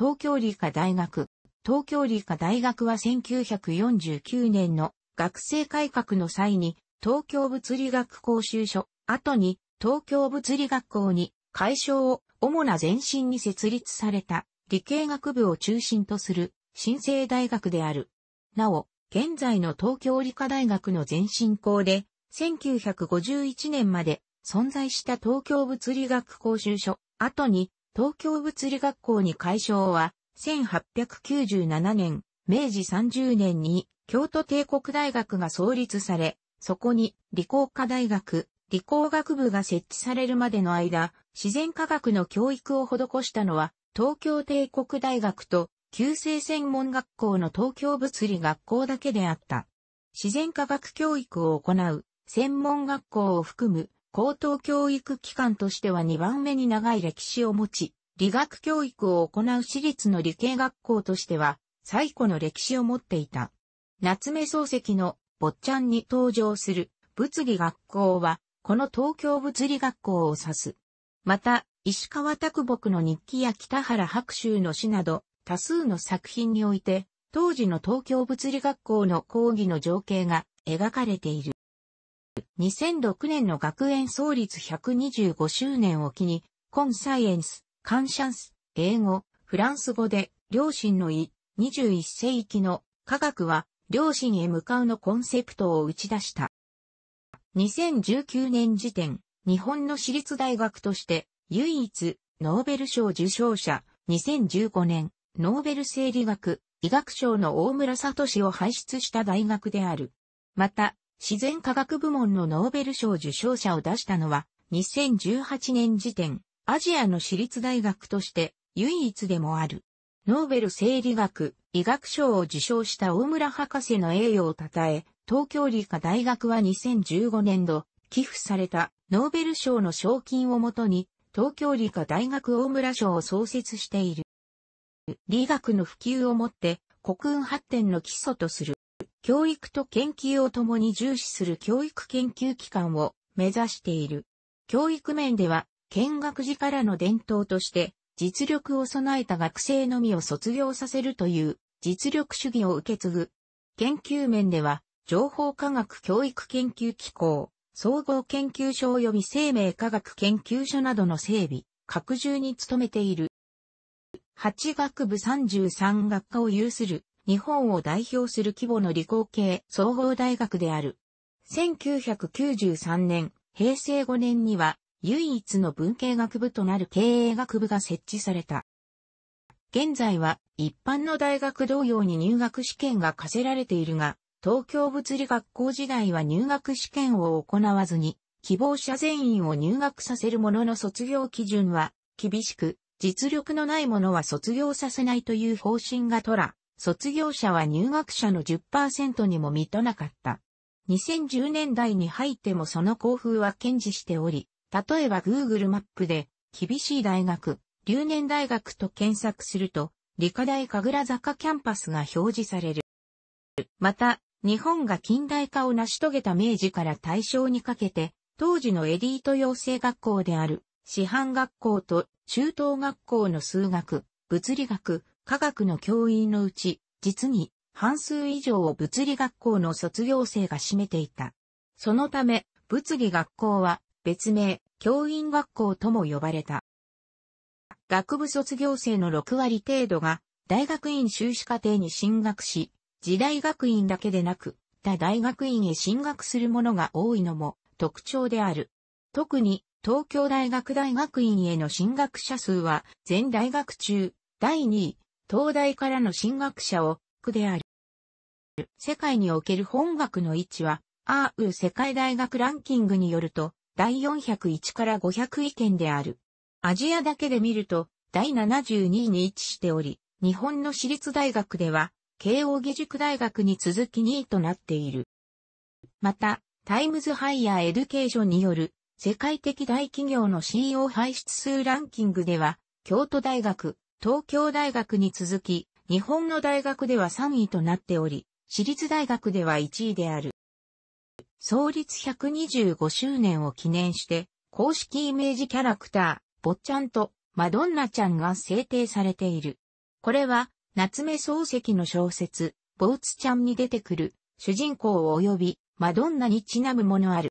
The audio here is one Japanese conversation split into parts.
東京理科大学。東京理科大学は1949年の学生改革の際に東京物理学講習所、後に東京物理学校に改称を主な前身に設立された理系学部を中心とする新生大学である。なお、現在の東京理科大学の前身校で1951年まで存在した東京物理学講習所、後に東京物理学校に改称は、1897年、明治30年に京都帝国大学が創立され、そこに理工科大学、理工学部が設置されるまでの間、自然科学の教育を施したのは、東京帝国大学と、旧制専門学校の東京物理学校だけであった。自然科学教育を行う、専門学校を含む高等教育機関としては2番目に長い歴史を持ち、理学教育を行う私立の理系学校としては、最古の歴史を持っていた。夏目漱石の坊ちゃんに登場する物理学校は、この東京物理学校を指す。また、石川拓木の日記や北原白秋の詩など、多数の作品において、当時の東京物理学校の講義の情景が描かれている。2006年の学園創立125周年を機に、コンサイエンス、カンシャンス、英語、フランス語で、両親の意、21世紀の科学は、両親へ向かうのコンセプトを打ち出した。2019年時点、日本の私立大学として、唯一、ノーベル賞受賞者、2015年、ノーベル生理学、医学賞の大村聡を輩出した大学である。また、自然科学部門のノーベル賞受賞者を出したのは、2018年時点、アジアの私立大学として唯一でもある。ノーベル生理学、医学賞を受賞した大村博士の栄誉を称え、東京理科大学は2015年度、寄付されたノーベル賞の賞金をもとに、東京理科大学大村賞を創設している。理学の普及をもって、国運発展の基礎とする。教育と研究を共に重視する教育研究機関を目指している。教育面では、見学時からの伝統として、実力を備えた学生のみを卒業させるという実力主義を受け継ぐ。研究面では、情報科学教育研究機構、総合研究所及び生命科学研究所などの整備、拡充に努めている。8学部33学科を有する日本を代表する規模の理工系総合大学である。1993年、平成5年には唯一の文系学部となる経営学部が設置された。現在は一般の大学同様に入学試験が課せられているが、東京物理学校時代は入学試験を行わずに、希望者全員を入学させるものの卒業基準は厳しく、実力のない者は卒業させないという方針が取ら卒業者は入学者の10%にも満たなかった。2010年代に入ってもその校風は堅持しており、例えば Google マップで、厳しい大学、留年大学と検索すると、理科大神楽坂キャンパスが表示される。また、日本が近代化を成し遂げた明治から大正にかけて、当時のエリート養成学校である、師範学校と中等学校の数学、物理学、科学の教員のうち、実に半数以上を物理学校の卒業生が占めていた。そのため、物理学校は別名、教員学校とも呼ばれた。学部卒業生の6割程度が大学院修士課程に進学し、時代学院だけでなく、他大学院へ進学する者が多いのも特徴である。特に東京大学大学院への進学者数は全大学中第2位、東大からの進学者を、区である。世界における本学の位置は、アーウ世界大学ランキングによると、第401から500位圏である。アジアだけで見ると、第72位に位置しており、日本の私立大学では、慶応義塾大学に続き2位となっている。また、タイムズハイヤーエデュケーションによる世界的大企業の CEO 排出数ランキングでは、京都大学、東京大学に続き、日本の大学では3位となっており、私立大学では1位である。創立125周年を記念して、公式イメージキャラクター、坊ちゃんとマドンナちゃんが制定されている。これは、夏目漱石の小説、坊津ちゃんに出てくる、主人公及び、マドンナにちなむものある。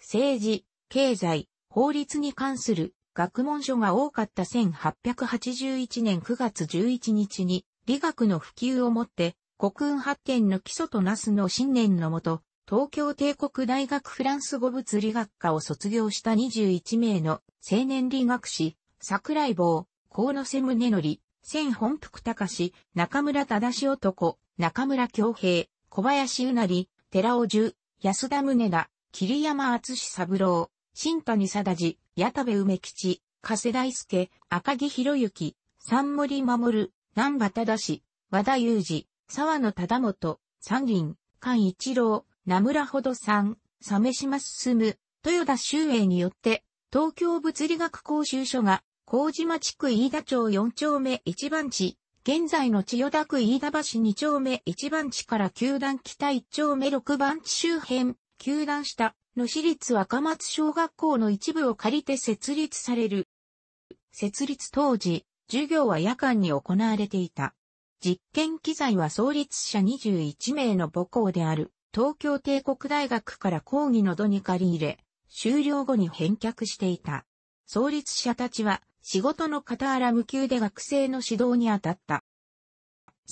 政治、経済、法律に関する学問書が多かった1881年9月11日に、理学の普及をもって、国運発展の基礎となすの信念のもと、東京帝国大学フランス語物理学科を卒業した21名の青年理学士、桜井坊、河野瀬宗則、千本福隆、中村忠男、中村京平、小林うなり、寺尾樹、安田宗田、桐山厚三郎、新谷貞治、矢田部梅吉、加瀬大輔、赤木博之、三森守、南畑田氏、和田裕二、沢野忠元、三林、菅一郎、名村ほどさん、鮫島進、豊田修英によって、東京物理学講習所が、麹島地区飯田町4丁目1番地、現在の千代田区飯田橋2丁目1番地から球団北1丁目6番地周辺、球団下、の私立若松小学校の一部を借りて設立される。設立当時、授業は夜間に行われていた。実験機材は創立者21名の母校である東京帝国大学から講義の度に借り入れ、終了後に返却していた。創立者たちは仕事の傍ら無休で学生の指導に当たった。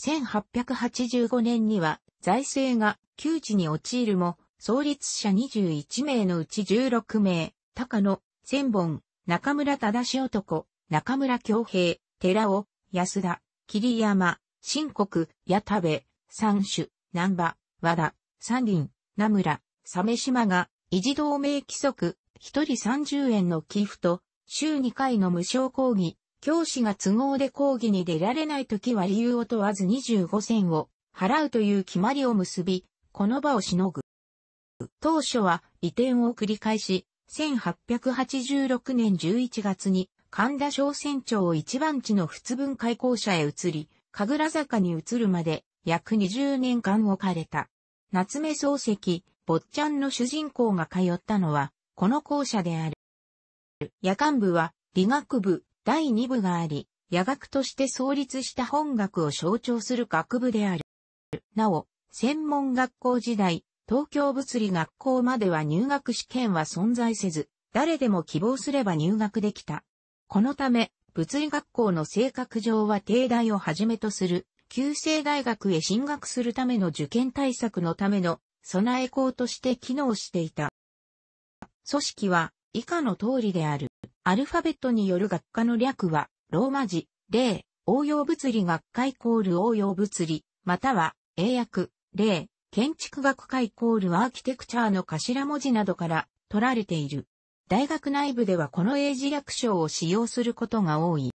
1885年には財政が窮地に陥るも、創立者21名のうち16名、高野、千本、中村忠男、中村京平、寺尾、安田、桐山、新国、矢田部、三種、南波、和田、三林、名村、鮫島が、維持同盟規則、一人30円の寄付と、週2回の無償講義、教師が都合で講義に出られない時は理由を問わず25銭を払うという決まりを結び、この場をしのぐ。当初は移転を繰り返し、1886年11月に神田小船町一番地の仏文開校舎へ移り、神楽坂に移るまで約20年間置かれた。夏目漱石、坊ちゃんの主人公が通ったのは、この校舎である。夜間部は理学部第2部があり、夜学として創立した本学を象徴する学部である。なお、専門学校時代、東京物理学校までは入学試験は存在せず、誰でも希望すれば入学できた。このため、物理学校の性格上は帝大をはじめとする、旧制大学へ進学するための受験対策のための備え校として機能していた。組織は以下の通りである。アルファベットによる学科の略は、ローマ字、例、応用物理学科イコール応用物理、または、英訳、例、建築学科イコールアーキテクチャーの頭文字などから取られている。大学内部ではこの英字略称を使用することが多い。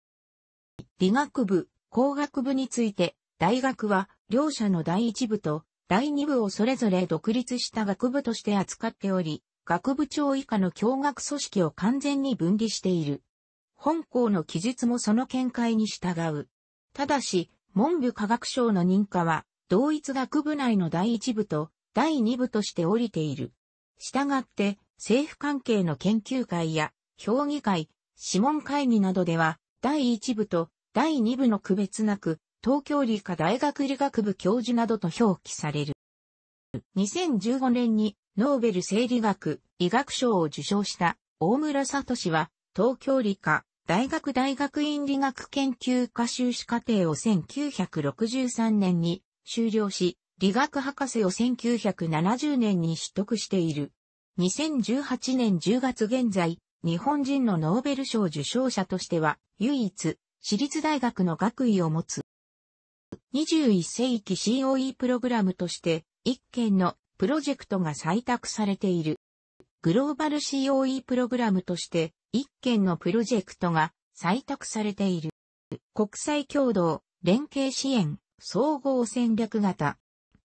理学部、工学部について、大学は両者の第一部と第二部をそれぞれ独立した学部として扱っており、学部長以下の教学組織を完全に分離している。本校の記述もその見解に従う。ただし、文部科学省の認可は同一学部内の第一部と第二部として降りている。したがって、政府関係の研究会や、評議会、諮問会議などでは、第一部と第二部の区別なく、東京理科大学理学部教授などと表記される。2015年にノーベル生理学医学賞を受賞した大村聡は東京理科大学大学院理学研究科修士課程を1963年に修了し、理学博士を1970年に取得している。2018年10月現在、日本人のノーベル賞受賞者としては、唯一、私立大学の学位を持つ。21世紀 COE プログラムとして、1件のプロジェクトが採択されている。グローバル COE プログラムとして、1件のプロジェクトが採択されている。国際共同、連携支援、総合戦略型。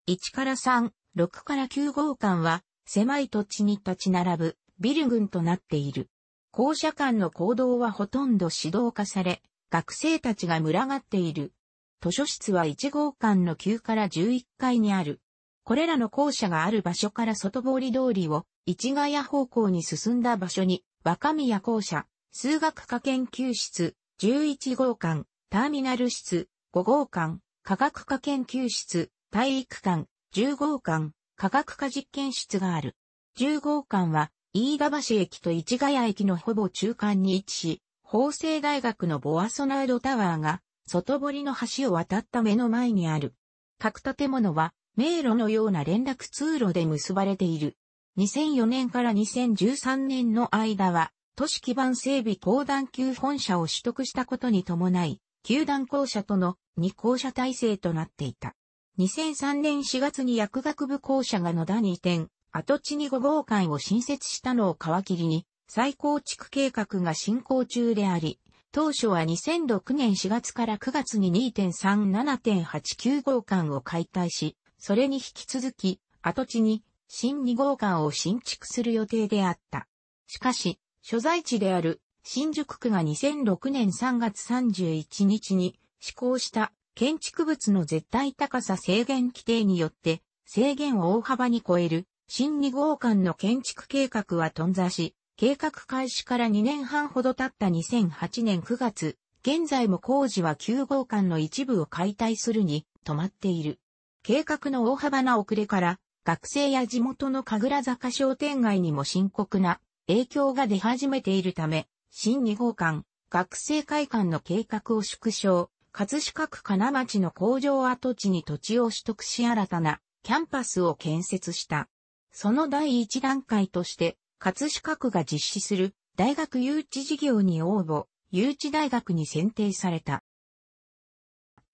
1から3、6から9号館は、狭い土地に立ち並ぶ、ビル群となっている。校舎間の行動はほとんど指導化され、学生たちが群がっている。図書室は1号館の9から11階にある。これらの校舎がある場所から外堀通りを、市ヶ谷方向に進んだ場所に、若宮校舎、数学科研究室、11号館、ターミナル室、5号館、科学科研究室、体育館、10号館、科学科実験室がある。10号館は、飯田橋駅と市ヶ谷駅のほぼ中間に位置し、法政大学のボアソナードタワーが、外堀の橋を渡った目の前にある。各建物は、迷路のような連絡通路で結ばれている。2004年から2013年の間は、都市基盤整備公団級本社を取得したことに伴い、球団校舎との二校舎体制となっていた。2003年4月に薬学部校舎が野田に移転、跡地に5号館を新設したのを皮切りに、再構築計画が進行中であり、当初は2006年4月から9月に2.37.89号館を解体し、それに引き続き、跡地に新2号館を新築する予定であった。しかし、所在地である新宿区が2006年3月31日に施行した建築物の絶対高さ制限規定によって制限を大幅に超える新2号館の建築計画は頓挫し、計画開始から2年半ほど経った2008年9月、現在も工事は9号館の一部を解体するに止まっている。計画の大幅な遅れから、学生や地元の神楽坂商店街にも深刻な影響が出始めているため、新2号館、学生会館の計画を縮小、葛飾区金町の工場跡地に土地を取得し新たなキャンパスを建設した。その第一段階として、葛飾区が実施する大学誘致事業に応募、誘致大学に選定された。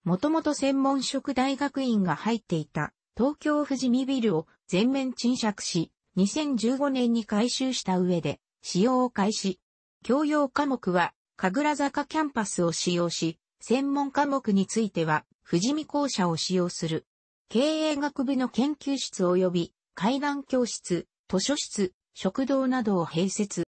もともと専門職大学院が入っていた東京富士見ビルを全面賃借し、2015年に改修した上で使用を開始。教養科目は神楽坂キャンパスを使用し、専門科目については、富士見校舎を使用する。経営学部の研究室及び、階段教室、図書室、食堂などを併設。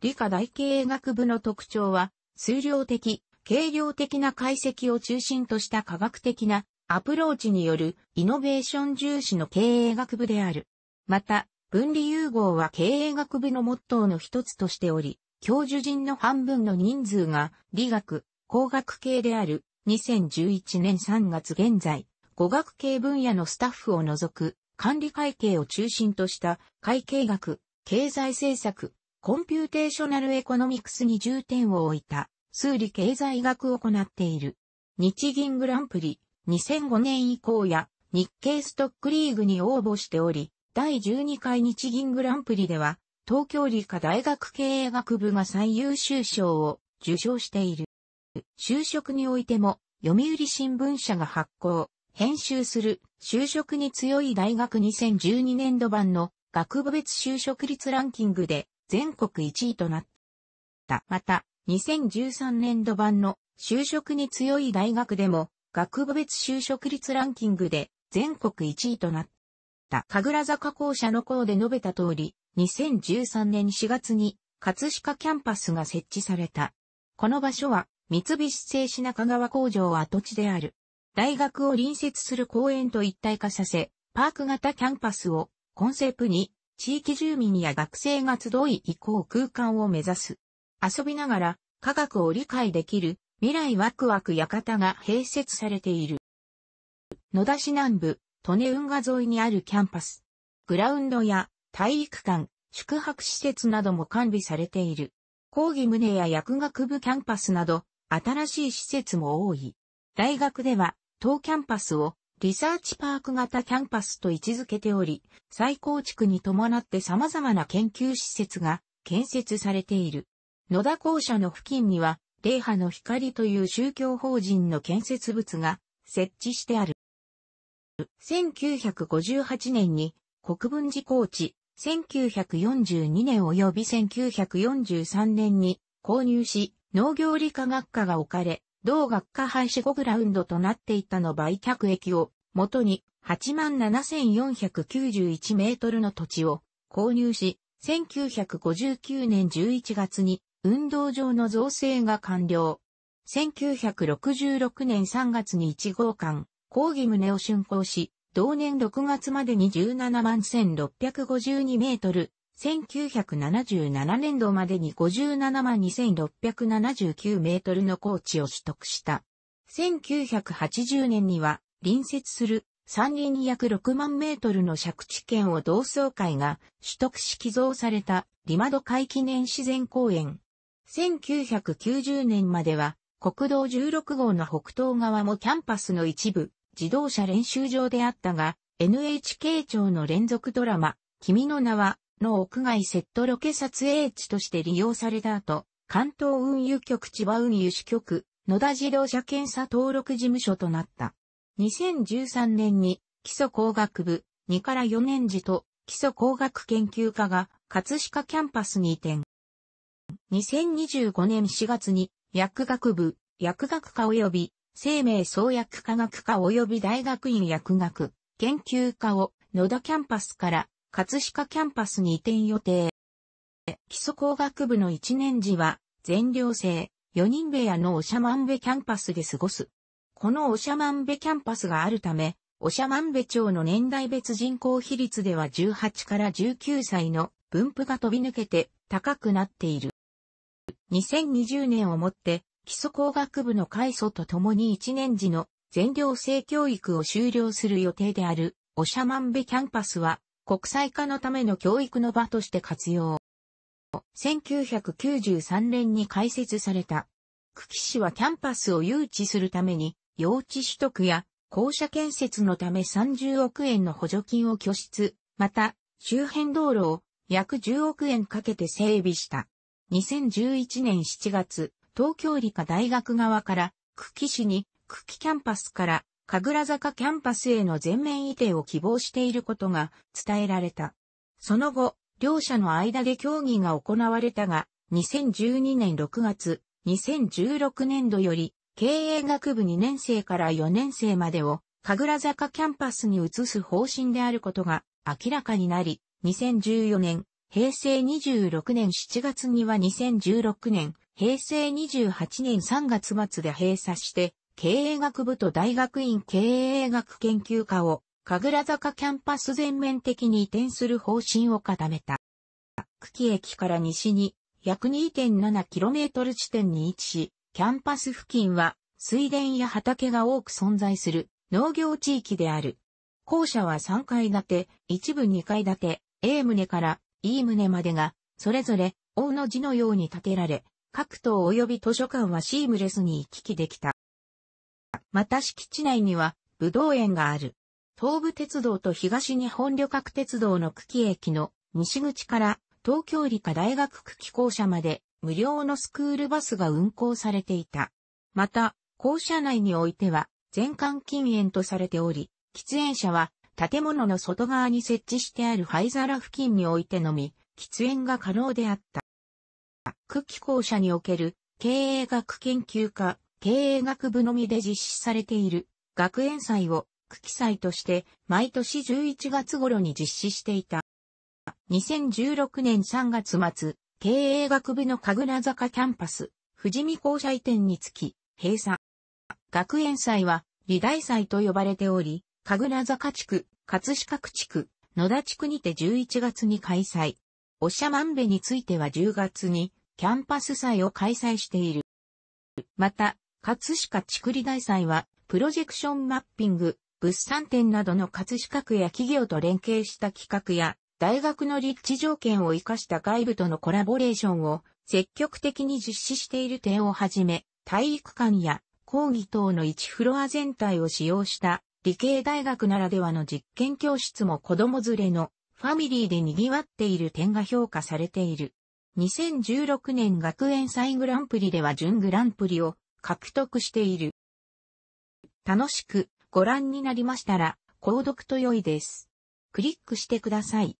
理科大経営学部の特徴は、数量的、軽量的な解析を中心とした科学的なアプローチによるイノベーション重視の経営学部である。また、分離融合は経営学部のモットーの一つとしており、教授陣の半分の人数が理学、工学系である2011年3月現在、語学系分野のスタッフを除く管理会計を中心とした会計学、経済政策、コンピューテーショナルエコノミクスに重点を置いた数理経済学を行っている。日銀グランプリ2005年以降や日経ストックリーグに応募しており、第12回日銀グランプリでは東京理科大学経営学部が最優秀賞を受賞している。就職においても、読売新聞社が発行、編集する、就職に強い大学2012年度版の学部別就職率ランキングで全国1位となった。また、2013年度版の就職に強い大学でも学部別就職率ランキングで全国1位となった。神楽坂校舎の校で述べた通り、2013年4月に葛飾キャンパスが設置された。この場所は三菱製品中川工場は跡地である。大学を隣接する公園と一体化させ、パーク型キャンパスをコンセプに地域住民や学生が集い移行空間を目指す。遊びながら科学を理解できる未来ワクワク館が併設されている。野田市南部、利根運河沿いにあるキャンパス。グラウンドや体育館、宿泊施設なども完備されている。講義棟や薬学部キャンパスなど新しい施設も多い。大学では、当キャンパスをリサーチパーク型キャンパスと位置づけており、再構築に伴って様々な研究施設が建設されている。野田校舎の付近には、霊波の光という宗教法人の建設物が設置してある。1958年に国分寺高地、1942年及び1943年に購入し、農業理科学科が置かれ、同学科廃止後グラウンドとなっていたの売却益を、元に87,491メートルの土地を購入し、1959年11月に運動場の造成が完了。1966年3月に1号館、講義棟を竣工し、同年6月までに17万1652メートル、1977年度までに57万2679メートルの高地を取得した。1980年には隣接する山林に約6万メートルの借地権を同窓会が取得し寄贈されたリマド海記念自然公園。1990年までは国道16号の北東側もキャンパスの一部、自動車練習場であったが、NHK 庁の連続ドラマ、君の名はの屋外セットロケ撮影地として利用された後、関東運輸局千葉運輸支局、野田自動車検査登録事務所となった。2013年に基礎工学部2から4年次と基礎工学研究科が葛飾キャンパスに移転。2025年4月に薬学部、薬学科及び生命創薬科学科及び大学院薬学研究科を野田キャンパスから葛飾キャンパスに移転予定。基礎工学部の1年時は、全寮制、4人部屋のまんべキャンパスで過ごす。このまんべキャンパスがあるため、まんべ町の年代別人口比率では18から19歳の分布が飛び抜けて高くなっている。2020年をもって、基礎工学部の開祖とともに1年時の全寮制教育を終了する予定である、まんべキャンパスは、国際化のための教育の場として活用。1993年に開設された。久喜市はキャンパスを誘致するために、用地取得や校舎建設のため30億円の補助金を拠出、また、周辺道路を約10億円かけて整備した。2011年7月、東京理科大学側から、久喜市に、久喜キャンパスから神楽坂キャンパスへの全面移転を希望していることが伝えられた。その後、両者の間で協議が行われたが、2012年6月、2016年度より、経営学部2年生から4年生までを、神楽坂キャンパスに移す方針であることが明らかになり、2014年、平成26年7月には2016年、平成28年3月末で閉鎖して、経営学部と大学院経営学研究科を、神楽坂キャンパス全面的に移転する方針を固めた。久喜駅から西に約 2.7km 地点に位置し、キャンパス付近は水田や畑が多く存在する農業地域である。校舎は3階建て、一部2階建て、A 棟から E 棟までが、それぞれ、大の字のように建てられ、各棟及び図書館はシームレスに行き来できた。また敷地内には、武道園がある。東武鉄道と東日本旅客鉄道の久喜駅の西口から東京理科大学区機校舎まで無料のスクールバスが運行されていた。また、校舎内においては全館禁煙とされており、喫煙者は建物の外側に設置してある灰皿付近においてのみ、喫煙が可能であった。区機校舎における経営学研究科経営学部のみで実施されている学園祭を区記祭として毎年11月頃に実施していた。2016年3月末、経営学部の神楽坂キャンパス、富士見校舎移転につき、閉鎖。学園祭は、理大祭と呼ばれており、神楽坂地区、葛飾区地区、野田地区にて11月に開催。おしゃまんべについては10月に、キャンパス祭を開催している。また、葛飾竹区理大祭は、プロジェクションマッピング、物産展などの葛飾区や企業と連携した企画や、大学の立地条件を活かした外部とのコラボレーションを積極的に実施している点をはじめ、体育館や講義等の1フロア全体を使用した理系大学ならではの実験教室も子供連れのファミリーで賑わっている点が評価されている。2016年学園祭グランプリでは準グランプリを獲得している。楽しくご覧になりましたら、購読と良いです。クリックしてください。